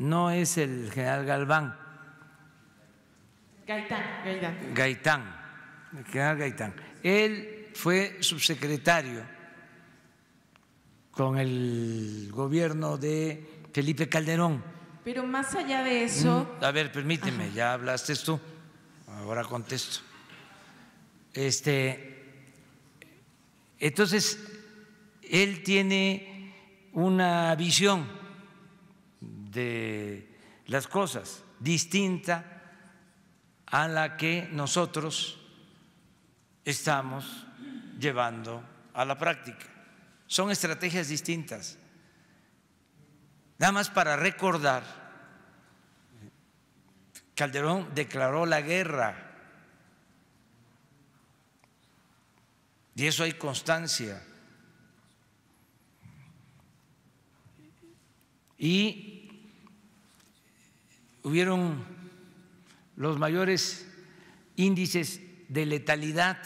no es el general Galván. Gaitán, Gaitán. el general Gaitán. Él fue subsecretario con el gobierno de Felipe Calderón. Pero más allá de eso... Mm, a ver, permíteme, ya hablaste tú, ahora contesto. Este, entonces, él tiene una visión de las cosas, distinta a la que nosotros estamos llevando a la práctica. Son estrategias distintas. Nada más para recordar, Calderón declaró la guerra y eso hay constancia. Y hubieron los mayores índices de letalidad